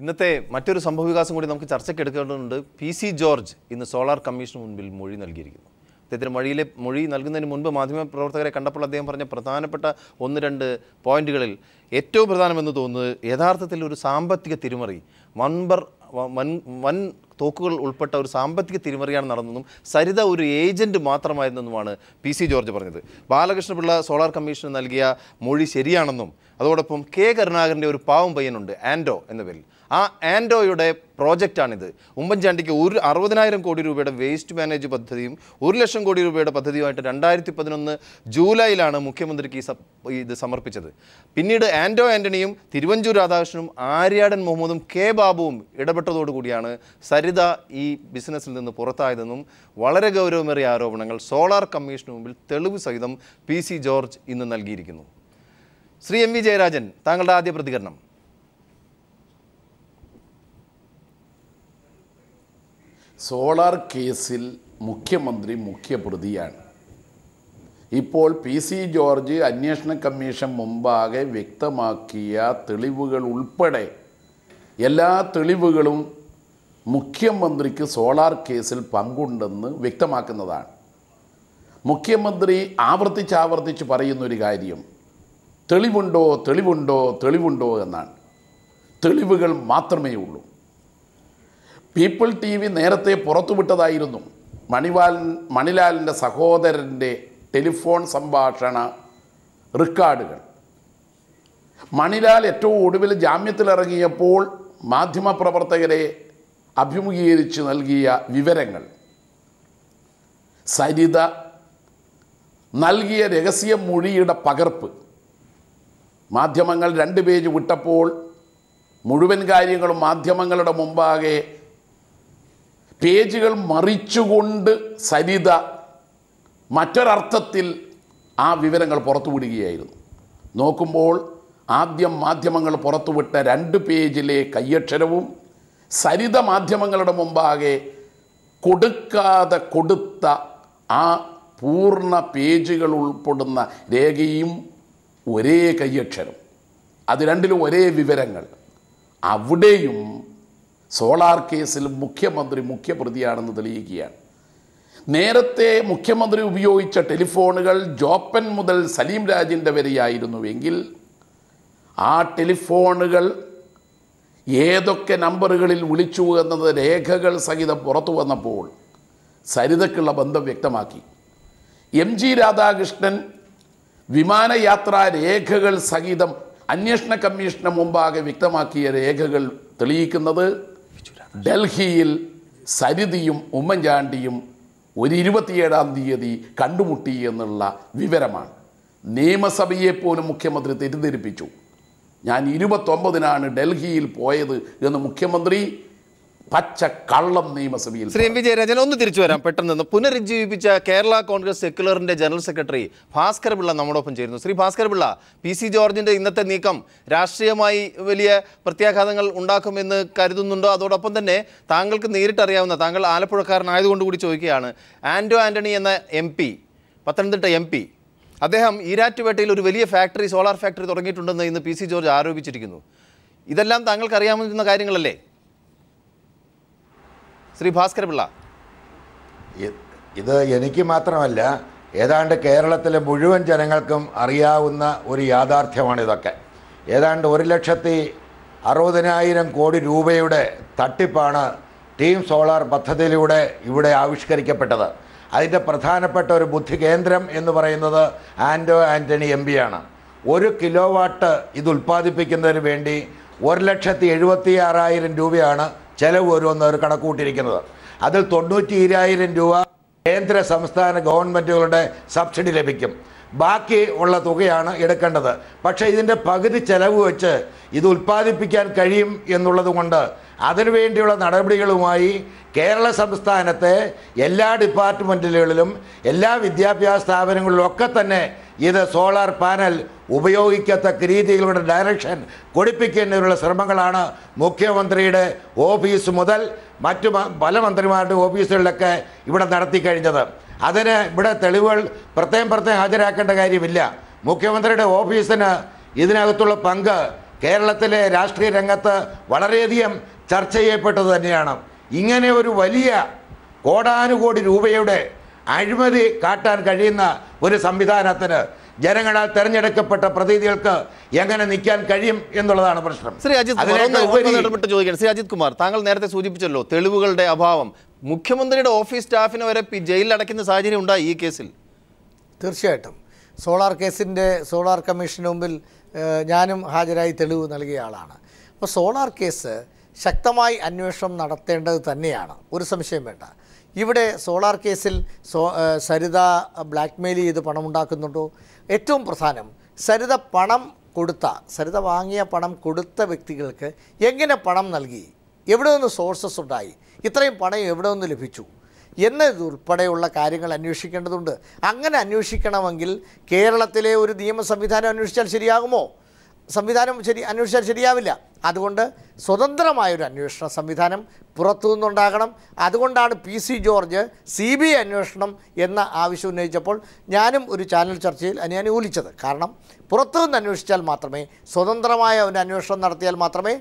ഇന്നത്തെ മറ്റൊരു സംഭവവികാസം കൂടി നമുക്ക് ചർച്ചയ്ക്ക് എടുക്കേണ്ടതുണ്ട് പി സി ജോർജ് ഇന്ന് സോളാർ കമ്മീഷന് മുൻപിൽ മൊഴി നൽകിയിരിക്കുന്നു അദ്ദേഹത്തിന് മൊഴിയിലെ മൊഴി നൽകുന്നതിന് മുൻപ് മാധ്യമപ്രവർത്തകരെ കണ്ടപ്പോൾ അദ്ദേഹം പറഞ്ഞ പ്രധാനപ്പെട്ട ഒന്ന് രണ്ട് പോയിന്റുകളിൽ ഏറ്റവും പ്രധാനമെന്ന് തോന്നുന്നത് യഥാർത്ഥത്തിൽ ഒരു സാമ്പത്തിക തിരിമറി വൻപർ വൻ വൻ തോക്കുകൾ ഉൾപ്പെട്ട ഒരു സാമ്പത്തിക തിരിമറിയാണ് നടന്നതെന്നും സരിത ഒരു ഏജൻറ്റ് മാത്രമായിരുന്നെന്നുമാണ് പി സി ജോർജ് പറഞ്ഞത് ബാലകൃഷ്ണപിള്ള സോളാർ കമ്മീഷന് നൽകിയ മൊഴി ശരിയാണെന്നും അതോടൊപ്പം കെ കരുണാകരൻ്റെ ഒരു പാവം പയ്യനുണ്ട് ആൻഡോ എന്ന പേരിൽ ആ ആൻഡോയുടെ പ്രോജക്റ്റാണിത് ഉമ്മൻചാണ്ടിക്ക് ഒരു അറുപതിനായിരം കോടി രൂപയുടെ വേസ്റ്റ് മാനേജ് പദ്ധതിയും ഒരു ലക്ഷം കോടി രൂപയുടെ പദ്ധതിയുമായിട്ട് രണ്ടായിരത്തി പതിനൊന്ന് ജൂലൈയിലാണ് മുഖ്യമന്ത്രിക്ക് ഈ ഇത് സമർപ്പിച്ചത് പിന്നീട് ആൻഡോ ആൻ്റണിയും തിരുവഞ്ചൂർ രാധാകൃഷ്ണനും ആര്യാടൻ മുഹമ്മദും കെ ബാബുവും ഇടപെട്ടതോടുകൂടിയാണ് സരിത ഈ ബിസിനസ്സിൽ നിന്ന് പുറത്തായതെന്നും വളരെ ഗൗരവമേറിയ ആരോപണങ്ങൾ സോളാർ കമ്മീഷന് മുമ്പിൽ തെളിവ് സഹിതം പി ജോർജ് ഇന്ന് നൽകിയിരിക്കുന്നു ശ്രീ എം വി ജയരാജൻ താങ്കളുടെ ആദ്യ പ്രതികരണം സോളാർ കേസിൽ മുഖ്യമന്ത്രി മുഖ്യപ്രതിയാണ് ഇപ്പോൾ പി സി ജോർജ് അന്വേഷണ കമ്മീഷൻ മുമ്പാകെ വ്യക്തമാക്കിയ തെളിവുകൾ ഉൾപ്പെടെ എല്ലാ തെളിവുകളും മുഖ്യമന്ത്രിക്ക് സോളാർ കേസിൽ പങ്കുണ്ടെന്ന് വ്യക്തമാക്കുന്നതാണ് മുഖ്യമന്ത്രി ആവർത്തിച്ചാവർത്തിച്ച് പറയുന്നൊരു കാര്യം തെളിവുണ്ടോ തെളിവുണ്ടോ തെളിവുണ്ടോ എന്നാണ് തെളിവുകൾ മാത്രമേ ഉള്ളൂ പീപ്പിൾ ടി വി നേരത്തെ പുറത്തുവിട്ടതായിരുന്നു മണിവാൽ മണിലാലിൻ്റെ സഹോദരൻ്റെ ടെലിഫോൺ സംഭാഷണ റെക്കോർഡുകൾ മണിലാൽ ഏറ്റവും ഒടുവിൽ ജാമ്യത്തിലിറങ്ങിയപ്പോൾ മാധ്യമപ്രവർത്തകരെ അഭിമുഖീകരിച്ച് നൽകിയ വിവരങ്ങൾ സരിത നൽകിയ രഹസ്യ മൊഴിയുടെ പകർപ്പ് മാധ്യമങ്ങൾ രണ്ട് പേജ് വിട്ടപ്പോൾ മുഴുവൻ കാര്യങ്ങളും മാധ്യമങ്ങളുടെ മുമ്പാകെ പേജുകൾ മറിച്ചുകൊണ്ട് സരിത മറ്റൊരർത്ഥത്തിൽ ആ വിവരങ്ങൾ പുറത്തുവിടുകയായിരുന്നു നോക്കുമ്പോൾ ആദ്യം മാധ്യമങ്ങൾ പുറത്തുവിട്ട രണ്ട് പേജിലെ കയ്യക്ഷരവും സരിത മാധ്യമങ്ങളുടെ മുമ്പാകെ കൊടുക്കാതെ കൊടുത്ത ആ പൂർണ്ണ പേജുകൾ ഉൾപ്പെടുന്ന രേഖയും ഒരേ കയ്യക്ഷരം അത് രണ്ടിലും ഒരേ വിവരങ്ങൾ അവിടെയും സോളാർ കേസിൽ മുഖ്യമന്ത്രി മുഖ്യപ്രതിയാണെന്ന് തെളിയിക്കുകയാണ് നേരത്തെ മുഖ്യമന്ത്രി ഉപയോഗിച്ച ടെലിഫോണുകൾ ജോപ്പൻ മുതൽ സലീം രാജിൻ്റെ വരെയായിരുന്നുവെങ്കിൽ ആ ടെലിഫോണുകൾ ഏതൊക്കെ നമ്പറുകളിൽ വിളിച്ചു എന്നത് രേഖകൾ സഹിതം പുറത്തു വന്നപ്പോൾ സരിതയ്ക്കുള്ള ബന്ധം വ്യക്തമാക്കി എം ജി രാധാകൃഷ്ണൻ വിമാനയാത്രാ രേഖകൾ സഹിതം അന്വേഷണ കമ്മീഷന് മുമ്പാകെ വ്യക്തമാക്കിയ രേഖകൾ തെളിയിക്കുന്നത് ഡൽഹിയിൽ സരിതിയും ഉമ്മൻചാണ്ടിയും ഒരു ഇരുപത്തിയേഴാം തീയതി കണ്ടുമുട്ടി എന്നുള്ള വിവരമാണ് നിയമസഭയെപ്പോലും മുഖ്യമന്ത്രി തെറ്റിദ്ധരിപ്പിച്ചു ഞാൻ ഇരുപത്തൊമ്പതിനാണ് ഡൽഹിയിൽ പോയത് എന്ന് മുഖ്യമന്ത്രി പച്ച കള്ളം നിയമസഭയിൽ ശ്രീ എം വി ജയരാജൻ ഒന്ന് തിരിച്ചു വരാം പെട്ടെന്ന് പുനരുജ്ജീവിപ്പിച്ച കേരള കോൺഗ്രസ് സെക്യുലറിന്റെ ജനറൽ സെക്രട്ടറി ഭാസ്കർ പിള്ള നമ്മോടൊപ്പം ചേരുന്നു ശ്രീ ഭാസ്കർ പിള്ള പി സി ജോർജിന്റെ ഇന്നത്തെ നീക്കം രാഷ്ട്രീയമായി വലിയ പ്രത്യാഘാതങ്ങൾ ഉണ്ടാക്കുമെന്ന് കരുതുന്നുണ്ടോ അതോടൊപ്പം തന്നെ താങ്കൾക്ക് നേരിട്ടറിയാവുന്ന താങ്കൾ ആലപ്പുഴക്കാരനായതുകൊണ്ട് കൂടി ചോദിക്കുകയാണ് ആൻഡോ ആന്റണി എന്ന M P Pathanamthitta M P അദ്ദേഹം ഈരാറ്റുപേട്ടയിൽ ഒരു വലിയ ഫാക്ടറി സോളാർ ഫാക്ടറി തുടങ്ങിയിട്ടുണ്ടെന്ന് ഇന്ന് പി സി ജോർജ് ആരോപിച്ചിരിക്കുന്നു ഇതെല്ലാം താങ്കൾക്ക് അറിയാവുന്ന കാര്യങ്ങളല്ലേ ശ്രീ ഭാസ്കര പിള്ള ഇത് എനിക്ക് മാത്രമല്ല ഏതാണ്ട് കേരളത്തിലെ മുഴുവൻ ജനങ്ങൾക്കും അറിയാവുന്ന ഒരു യാഥാർത്ഥ്യമാണ് ഇതൊക്കെ ഏതാണ്ട് ഒരു ലക്ഷത്തി അറുപതിനായിരം കോടി രൂപയുടെ തട്ടിപ്പാണ് ടീം സോളാർ പദ്ധതിയിലൂടെ ഇവിടെ ആവിഷ്കരിക്കപ്പെട്ടത് അതിൻ്റെ പ്രധാനപ്പെട്ട ഒരു ബുദ്ധി കേന്ദ്രം എന്ന് പറയുന്നത് ആൻഡോ ആൻ്റണി എം ആണ് ഒരു കിലോ വാട്ട് ഇത് ഉൽപ്പാദിപ്പിക്കുന്നതിന് വേണ്ടി ഒരു ലക്ഷത്തി എഴുപത്തി ആറായിരം രൂപയാണ് ചെലവ് വരുമെന്ന് അവർ കണക്കുകൂട്ടിയിരിക്കുന്നത് അതിൽ തൊണ്ണൂറ്റി ഇരായിരം രൂപ കേന്ദ്ര സംസ്ഥാന ഗവൺമെൻറ്റുകളുടെ സബ്സിഡി ലഭിക്കും ബാക്കി ഉള്ള തുകയാണ് എടുക്കേണ്ടത് പക്ഷേ ഇതിൻ്റെ പകുതി ചെലവ് വെച്ച് ഇത് ഉൽപ്പാദിപ്പിക്കാൻ കഴിയും എന്നുള്ളതുകൊണ്ട് അതിനുവേണ്ടിയുള്ള നടപടികളുമായി കേരള സംസ്ഥാനത്തെ എല്ലാ ഡിപ്പാർട്ട്മെൻറ്റുകളിലും എല്ലാ വിദ്യാഭ്യാസ സ്ഥാപനങ്ങളിലും ഒക്കെ തന്നെ ഇത് സോളാർ പാനൽ ഉപയോഗിക്കത്തക്ക രീതിയിലൂടെ ഡയറക്ഷൻ കൊടുപ്പിക്കുന്നതിനുള്ള ശ്രമങ്ങളാണ് മുഖ്യമന്ത്രിയുടെ ഓഫീസ് മുതൽ മറ്റു പല മന്ത്രിമാരുടെ ഓഫീസുകളിലൊക്കെ ഇവിടെ കഴിഞ്ഞത് അതിന് ഇവിടെ തെളിവുകൾ പ്രത്യേകം പ്രത്യേകം ഹാജരാക്കേണ്ട കാര്യമില്ല മുഖ്യമന്ത്രിയുടെ ഓഫീസിന് ഇതിനകത്തുള്ള പങ്ക് കേരളത്തിലെ രാഷ്ട്രീയ രംഗത്ത് വളരെയധികം ചർച്ച ചെയ്യപ്പെട്ടത് തന്നെയാണ് ഇങ്ങനെ ഒരു വലിയ കോടാനുകോടി രൂപയുടെ അഴിമതി കാട്ടാൻ കഴിയുന്ന ഒരു സംവിധാനത്തിന് ജനങ്ങളാൽ തെരഞ്ഞെടുക്കപ്പെട്ട പ്രതിനിധികൾക്ക് എങ്ങനെ നിൽക്കാൻ കഴിയും എന്നുള്ളതാണ് പ്രശ്നം ശ്രീ അജിത് ചോദിക്കണം ശ്രീ അജിത് കുമാർ താങ്കൾ നേരത്തെ സൂചിപ്പിച്ചല്ലോ തെളിവുകളുടെ അഭാവം മുഖ്യമന്ത്രിയുടെ ഓഫീസ് സ്റ്റാഫിനെ വരെ ജയിലിൽ അടയ്ക്കുന്ന സാഹചര്യം ഉണ്ടായി ഈ കേസിൽ തീർച്ചയായിട്ടും സോളാർ കേസിൻ്റെ സോളാർ കമ്മീഷന് മുമ്പിൽ ഞാനും ഹാജരായി തെളിവ് നൽകിയ ആളാണ് അപ്പോൾ സോളാർ കേസ് ശക്തമായി അന്വേഷണം നടത്തേണ്ടത് തന്നെയാണ് ഒരു സംശയം വേണ്ട ഇവിടെ സോളാർ കേസിൽ സോ സരിത ബ്ലാക്ക്മെയിൽ ചെയ്ത് പണമുണ്ടാക്കുന്നുണ്ടോ ഏറ്റവും പ്രധാനം സരിത പണം കൊടുത്ത സരിത വാങ്ങിയ പണം കൊടുത്ത വ്യക്തികൾക്ക് എങ്ങനെ പണം നൽകി എവിടെ നിന്ന് സോഴ്സസ് ഉണ്ടായി ഇത്രയും പണം എവിടെ നിന്ന് ലഭിച്ചു എന്നതുൾപ്പെടെയുള്ള കാര്യങ്ങൾ അന്വേഷിക്കേണ്ടതുണ്ട് അങ്ങനെ അന്വേഷിക്കണമെങ്കിൽ കേരളത്തിലെ ഒരു നിയമ സംവിധാനം അന്വേഷിച്ചാൽ ശരിയാകുമോ സംവിധാനം ശരി അന്വേഷിച്ചാൽ ശരിയാവില്ല അതുകൊണ്ട് സ്വതന്ത്രമായൊരു അന്വേഷണ സംവിധാനം പുറത്തു നിന്നുണ്ടാകണം അതുകൊണ്ടാണ് P C George C B I അന്വേഷണം എന്ന ആവശ്യം ഉന്നയിച്ചപ്പോൾ ഞാനും ഒരു ചാനൽ ചർച്ചയിൽ അതിനെ അനുകൂലിച്ചത് കാരണം പുറത്തു നിന്ന് അന്വേഷിച്ചാൽ മാത്രമേ സ്വതന്ത്രമായ ഒരു അന്വേഷണം നടത്തിയാൽ മാത്രമേ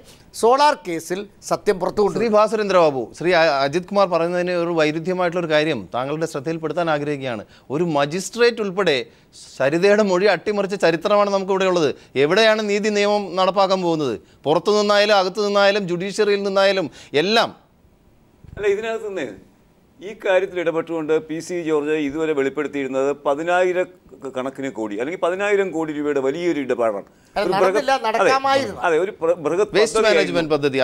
സോളാർ കേസിൽ സത്യം പുറത്തുകൊണ്ടു ശ്രീ ഭാസുരേന്ദ്രബാബു ശ്രീ അജിത് കുമാർ പറയുന്നതിന് ഒരു വൈരുദ്ധ്യമായിട്ടുള്ള ഒരു കാര്യം താങ്കളുടെ ശ്രദ്ധയിൽപ്പെടുത്താൻ ആഗ്രഹിക്കുകയാണ് ഒരു മജിസ്ട്രേറ്റ് ഉൾപ്പെടെ സരിതയുടെ മൊഴി അട്ടിമറിച്ച ചരിത്രമാണ് നമുക്ക് ഇവിടെ ഉള്ളത് എവിടെയാണ് നീതി നിയമം നടപ്പാക്കാൻ പോകുന്നത് പുറത്തു നിന്നായാലും അകത്തു നിന്നായാലും ജുഡീഷ്യറിയിൽ നിന്നായാലും എല്ലാം അല്ല ഇതിനകത്ത് നിന്ന് ഈ കാര്യത്തിൽ ഇടപെട്ടുകൊണ്ട് പി സി ജോർജ് ഇതുവരെ വെളിപ്പെടുത്തിയിരുന്നത് പതിനായിര കണക്കിന് കോടി അല്ലെങ്കിൽ പതിനായിരം കോടി രൂപയുടെ വലിയൊരു ഇടപാടാണ് അതെ ഒരു പദ്ധതി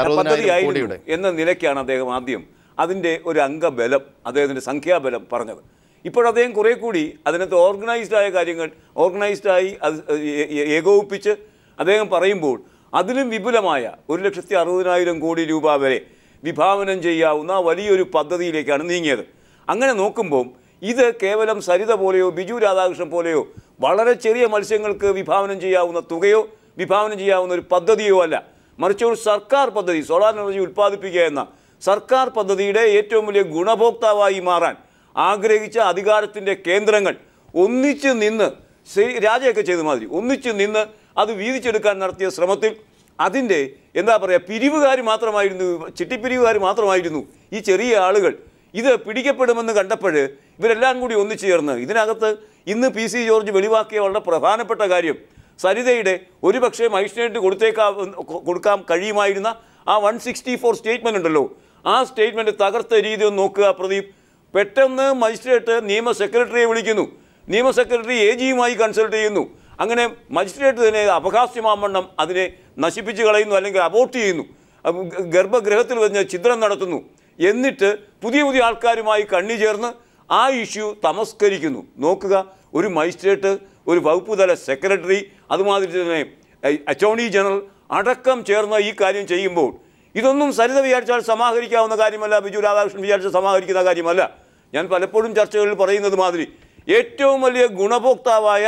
എന്ന നിലയ്ക്കാണ് അദ്ദേഹം ആദ്യം അതിൻ്റെ ഒരു അംഗബലം അദ്ദേഹത്തിൻ്റെ സംഖ്യാബലം പറഞ്ഞത് ഇപ്പോൾ അദ്ദേഹം കുറേ കൂടി അതിനകത്ത് ഓർഗനൈസ്ഡ് ആയ കാര്യങ്ങൾ ഓർഗനൈസ്ഡ് ആയി അത് ഏകോപിപ്പിച്ച് അദ്ദേഹം പറയുമ്പോൾ അതിലും വിപുലമായ ഒരു ലക്ഷത്തി അറുപതിനായിരം കോടി രൂപ വരെ വിഭാവനം ചെയ്യാവുന്ന വലിയൊരു പദ്ധതിയിലേക്കാണ് നീങ്ങിയത് അങ്ങനെ നോക്കുമ്പോൾ ഇത് കേവലം സരിത പോലെയോ ബിജു രാധാകൃഷ്ണൻ പോലെയോ വളരെ ചെറിയ മത്സ്യങ്ങൾക്ക് വിഭാവനം ചെയ്യാവുന്ന തുകയോ വിഭാവനം ചെയ്യാവുന്ന ഒരു പദ്ധതിയോ അല്ല മറിച്ച് ഒരു സർക്കാർ പദ്ധതി സോളാർ എനർജി ഉൽപ്പാദിപ്പിക്കുക എന്ന സർക്കാർ പദ്ധതിയുടെ ഏറ്റവും വലിയ ഗുണഭോക്താവായി മാറാൻ ആഗ്രഹിച്ച അധികാരത്തിൻ്റെ കേന്ദ്രങ്ങൾ ഒന്നിച്ച് നിന്ന് രാജയൊക്കെ ചെയ്ത മാതിരി ഒന്നിച്ച് നിന്ന് അത് വീതിച്ചെടുക്കാൻ നടത്തിയ ശ്രമത്തിൽ അതിൻ്റെ എന്താ പറയുക പിരിവുകാർ മാത്രമായിരുന്നു ചിട്ടിപ്പിരിവുകാർ മാത്രമായിരുന്നു ഈ ചെറിയ ആളുകൾ ഇത് പിടിക്കപ്പെടുമെന്ന് കണ്ടപ്പോൾ ഇവരെല്ലാം കൂടി ഒന്നിച്ചു ചേർന്ന് ഇതിനകത്ത് ഇന്ന് പി സി ജോർജ് വെളിവാക്കിയ വളരെ പ്രധാനപ്പെട്ട കാര്യം സരിതയുടെ ഒരുപക്ഷെ മജിസ്ട്രേറ്റ് കൊടുത്തേക്കാ കൊടുക്കാൻ കഴിയുമായിരുന്ന ആ വൺ സിക്സ്റ്റി ഫോർ സ്റ്റേറ്റ്മെൻ്റ് ഉണ്ടല്ലോ ആ സ്റ്റേറ്റ്മെൻറ്റ് തകർത്ത രീതി ഒന്ന് നോക്കുക പ്രദീപ് പെട്ടെന്ന് മജിസ്ട്രേറ്റ് നിയമ സെക്രട്ടറിയെ വിളിക്കുന്നു നിയമ സെക്രട്ടറി എ ജിയുമായി കൺസൾട്ട് ചെയ്യുന്നു അങ്ങനെ മജിസ്ട്രേറ്റ് തന്നെ അപഹാസ്യമാവണ്ണം അതിനെ നശിപ്പിച്ച് കളയുന്നു അല്ലെങ്കിൽ അബോർട്ട് ചെയ്യുന്നു ഗർഭഗൃഹത്തിൽ വെച്ച് ചിത്രം നടത്തുന്നു എന്നിട്ട് പുതിയ പുതിയ ആൾക്കാരുമായി കണ്ണി ചേർന്ന് ആ ഇഷ്യൂ തമസ്കരിക്കുന്നു നോക്കുക ഒരു മജിസ്ട്രേറ്റ് ഒരു വകുപ്പ് തല സെക്രട്ടറി അതുമാതിരി തന്നെ അറ്റോർണി ജനറൽ അടക്കം ചേർന്ന് ഈ കാര്യം ചെയ്യുമ്പോൾ ഇതൊന്നും സരിത വിചാരിച്ചാൽ സമാഹരിക്കാവുന്ന കാര്യമല്ല ബിജു രാധാകൃഷ്ണൻ വിചാരിച്ച സമാഹരിക്കുന്ന കാര്യമല്ല ഞാൻ പലപ്പോഴും ചർച്ചകളിൽ പറയുന്നത് മാതിരി ഏറ്റവും വലിയ ഗുണഭോക്താവായ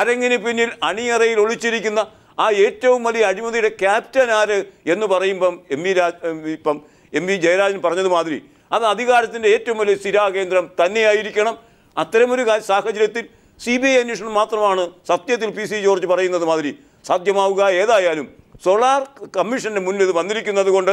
അരങ്ങിന് പിന്നിൽ അണിയറയിൽ ഒളിച്ചിരിക്കുന്ന ആ ഏറ്റവും വലിയ അഴിമതിയുടെ ക്യാപ്റ്റൻ ആര് എന്ന് പറയുമ്പം എം വി രാജ ഇപ്പം എം വി ജയരാജൻ പറഞ്ഞതുമാതിരി അത് അധികാരത്തിൻ്റെ ഏറ്റവും വലിയ സ്ഥിരാകേന്ദ്രം തന്നെയായിരിക്കണം അത്തരമൊരു സാഹചര്യത്തിൽ സി ബി ഐ അന്വേഷണം മാത്രമാണ് സത്യത്തിൽ പി സി ജോർജ് പറയുന്നത് മാതിരി സാധ്യമാവുക ഏതായാലും സോളാർ കമ്മീഷൻ്റെ മുന്നിൽ ഇത് വന്നിരിക്കുന്നത് കൊണ്ട്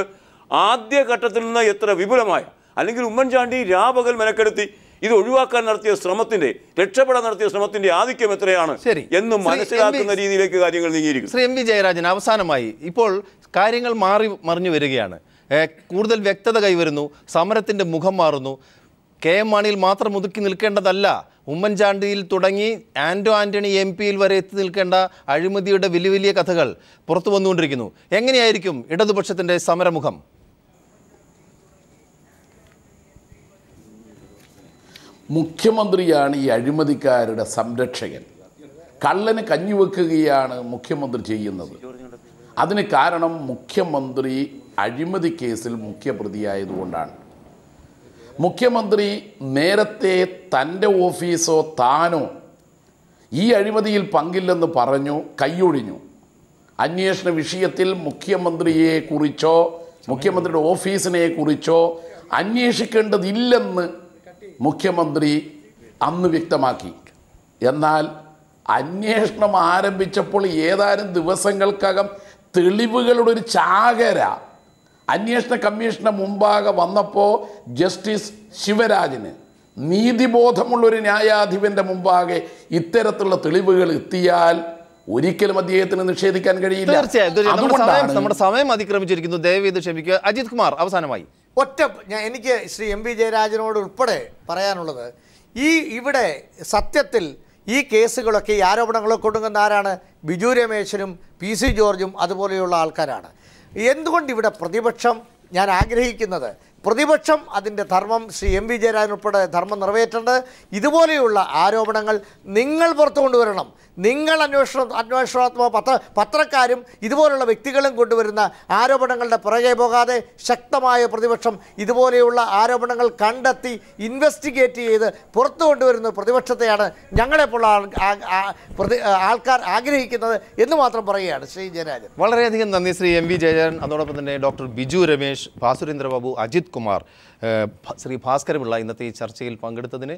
ആദ്യഘട്ടത്തിൽ നിന്ന് എത്ര വിപുലമായ അല്ലെങ്കിൽ ഉമ്മൻചാണ്ടി രാപകൽ മെനക്കെടുത്തി ഇത് ഒഴിവാക്കാൻ നടത്തിയ ശ്രമത്തിന്റെ രക്ഷപ്പെടാൻ നടത്തിയ ശ്രമത്തിന്റെ ആധിക്യം എത്രയാണ് എന്ന് മനസ്സിലാക്കുന്ന രീതിയിലേക്ക് കാര്യങ്ങൾ നീങ്ങിയിരിക്കും ശ്രീ എം വി ജയരാജൻ അവസാനമായി ഇപ്പോൾ കാര്യങ്ങൾ മാറി മറിഞ്ഞു വരികയാണ് കൂടുതൽ വ്യക്തത കൈവരുന്നു സമരത്തിന്റെ മുഖം മാറുന്നു കെ എം മാണിയിൽ മാത്രം ഒതുക്കി നിൽക്കേണ്ടതല്ല ഉമ്മൻചാണ്ടിയിൽ തുടങ്ങി ആൻഡോ ആൻ്റണി എം പിയിൽ വരെ എത്തി നിൽക്കേണ്ട അഴിമതിയുടെ വലിയ വലിയ കഥകൾ പുറത്തു വന്നുകൊണ്ടിരിക്കുന്നു എങ്ങനെയായിരിക്കും ഇടതുപക്ഷത്തിൻ്റെ സമരമുഖം മുഖ്യമന്ത്രിയാണ് ഈ അഴിമതിക്കാരുടെ സംരക്ഷകൻ കള്ളന് കഞ്ഞുവെക്കുകയാണ് മുഖ്യമന്ത്രി ചെയ്യുന്നത് അതിന് കാരണം മുഖ്യമന്ത്രി അഴിമതി കേസിൽ മുഖ്യപ്രതിയായതുകൊണ്ടാണ് മുഖ്യമന്ത്രി നേരത്തെ തൻ്റെ ഓഫീസോ താനോ ഈ അഴിമതിയിൽ പങ്കില്ലെന്ന് പറഞ്ഞു കൈയൊഴിഞ്ഞു അന്വേഷണ വിഷയത്തിൽ മുഖ്യമന്ത്രിയെ കുറിച്ചോ മുഖ്യമന്ത്രിയുടെ ഓഫീസിനെ കുറിച്ചോ അന്വേഷിക്കേണ്ടതില്ലെന്ന് മുഖ്യമന്ത്രി അന്ന് വ്യക്തമാക്കി എന്നാൽ അന്വേഷണം ആരംഭിച്ചപ്പോൾ ഏതാനും ദിവസങ്ങൾക്കകം തെളിവുകളുടെ ഒരു ചാകര അന്വേഷണ കമ്മീഷന് മുമ്പാകെ വന്നപ്പോൾ ജസ്റ്റിസ് ശിവരാജന് നീതിബോധമുള്ളൊരു ന്യായാധിപൻ്റെ മുമ്പാകെ ഇത്തരത്തിലുള്ള തെളിവുകൾ എത്തിയാൽ ഒരിക്കലും അദ്ദേഹത്തിന് നിഷേധിക്കാൻ കഴിയില്ല തീർച്ചയായും നമ്മുടെ സമയം അതിക്രമിച്ചിരിക്കുന്നു ദയവ് ചെയ്ത് ക്ഷമിക്കുക അജിത് കുമാർ അവസാനമായി ഒറ്റ ഞാൻ എനിക്ക് ശ്രീ എം വി ജയരാജനോട് ഉൾപ്പെടെ പറയാനുള്ളത് ഈ ഇവിടെ സത്യത്തിൽ ഈ കേസുകളൊക്കെ ഈ ആരോപണങ്ങളൊക്കെ കൊടുക്കുന്ന ആരാണ് ബിജു രമേശനും പി സി ജോർജും അതുപോലെയുള്ള ആൾക്കാരാണ് എന്തുകൊണ്ട് ഇവിടെ പ്രതിപക്ഷം ഞാൻ ആഗ്രഹിക്കുന്നത് പ്രതിപക്ഷം അതിൻ്റെ ധർമ്മം ശ്രീ എം വി ജയരാജൻ ഉൾപ്പെടെ ധർമ്മം നിറവേറ്റേണ്ടത് ഇതുപോലെയുള്ള ആരോപണങ്ങൾ നിങ്ങൾ പുറത്തു കൊണ്ടുവരണം നിങ്ങൾ അന്വേഷണം അന്വേഷണാത്മക പത്ര പത്രക്കാരും ഇതുപോലുള്ള വ്യക്തികളും കൊണ്ടുവരുന്ന ആരോപണങ്ങളുടെ പുറകെ പോകാതെ ശക്തമായ പ്രതിപക്ഷം ഇതുപോലെയുള്ള ആരോപണങ്ങൾ കണ്ടെത്തി ഇൻവെസ്റ്റിഗേറ്റ് ചെയ്ത് പുറത്തു കൊണ്ടുവരുന്ന പ്രതിപക്ഷത്തെയാണ് ഞങ്ങളെപ്പോലുള്ള ആൾക്കാർ ആഗ്രഹിക്കുന്നത് എന്ന് മാത്രം പറയുകയാണ് ശ്രീ ജയരാജൻ വളരെയധികം നന്ദി ശ്രീ എം വി ജയരാജൻ അതോടൊപ്പം തന്നെ ഡോക്ടർ ബിജു രമേശ് ഭാസുരേന്ദ്രബാബു അജിത് കുമാർ ശ്രീ ഭാസ്കരപിള്ള ഇന്നത്തെ ഈ ചർച്ചയിൽ പങ്കെടുത്തതിന്